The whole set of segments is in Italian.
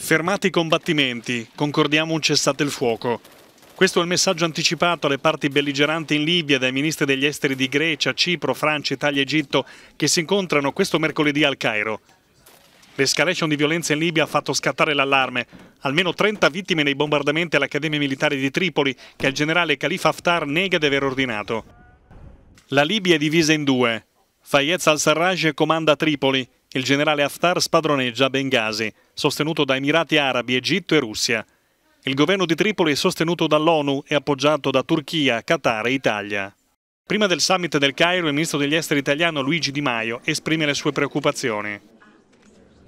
Fermate i combattimenti, concordiamo un cessate il fuoco. Questo è il messaggio anticipato alle parti belligeranti in Libia dai ministri degli esteri di Grecia, Cipro, Francia, Italia e Egitto che si incontrano questo mercoledì al Cairo. L'escalation di violenza in Libia ha fatto scattare l'allarme. Almeno 30 vittime nei bombardamenti all'Accademia Militare di Tripoli che il generale Khalifa Haftar nega di aver ordinato. La Libia è divisa in due. Fayez al-Sarraj comanda Tripoli il generale Haftar spadroneggia Benghazi, sostenuto da Emirati Arabi, Egitto e Russia. Il governo di Tripoli è sostenuto dall'ONU e appoggiato da Turchia, Qatar e Italia. Prima del summit del Cairo, il ministro degli esteri italiano Luigi Di Maio esprime le sue preoccupazioni.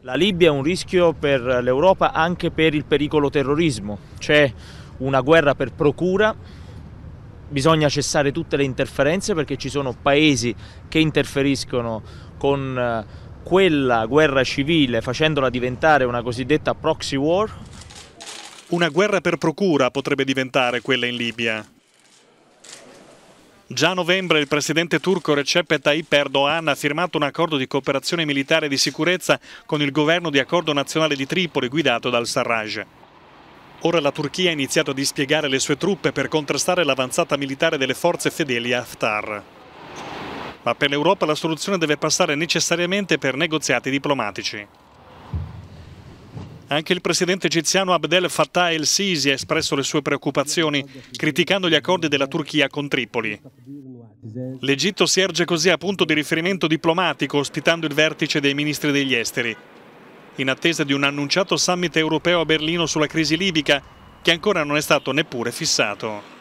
La Libia è un rischio per l'Europa anche per il pericolo terrorismo. C'è una guerra per procura, bisogna cessare tutte le interferenze perché ci sono paesi che interferiscono con eh, quella guerra civile facendola diventare una cosiddetta proxy war? Una guerra per procura potrebbe diventare quella in Libia. Già a novembre il presidente turco Recep Tayyip Erdogan ha firmato un accordo di cooperazione militare e di sicurezza con il governo di accordo nazionale di Tripoli guidato dal Sarraj. Ora la Turchia ha iniziato a dispiegare le sue truppe per contrastare l'avanzata militare delle forze fedeli a Haftar ma per l'Europa la soluzione deve passare necessariamente per negoziati diplomatici. Anche il presidente egiziano Abdel Fattah el-Sisi ha espresso le sue preoccupazioni, criticando gli accordi della Turchia con Tripoli. L'Egitto si erge così a punto di riferimento diplomatico, ospitando il vertice dei ministri degli esteri. In attesa di un annunciato summit europeo a Berlino sulla crisi libica, che ancora non è stato neppure fissato.